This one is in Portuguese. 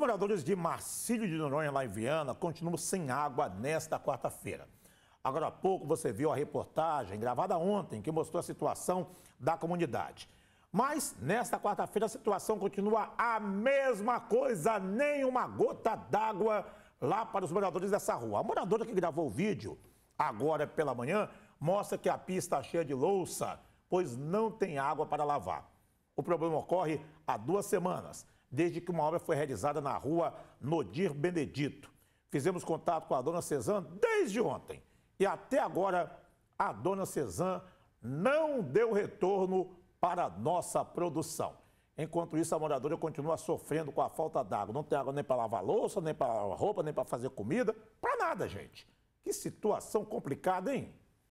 moradores de Marcílio de Noronha, lá em Viana, continuam sem água nesta quarta-feira. Agora há pouco você viu a reportagem gravada ontem que mostrou a situação da comunidade. Mas nesta quarta-feira a situação continua a mesma coisa, nem uma gota d'água lá para os moradores dessa rua. A moradora que gravou o vídeo agora pela manhã mostra que a pista está cheia de louça, pois não tem água para lavar. O problema ocorre há duas semanas desde que uma obra foi realizada na rua Nodir Benedito. Fizemos contato com a dona Cezanne desde ontem e até agora a dona Cezanne não deu retorno para a nossa produção. Enquanto isso, a moradora continua sofrendo com a falta d'água. Não tem água nem para lavar louça, nem para lavar roupa, nem para fazer comida, para nada, gente. Que situação complicada, hein?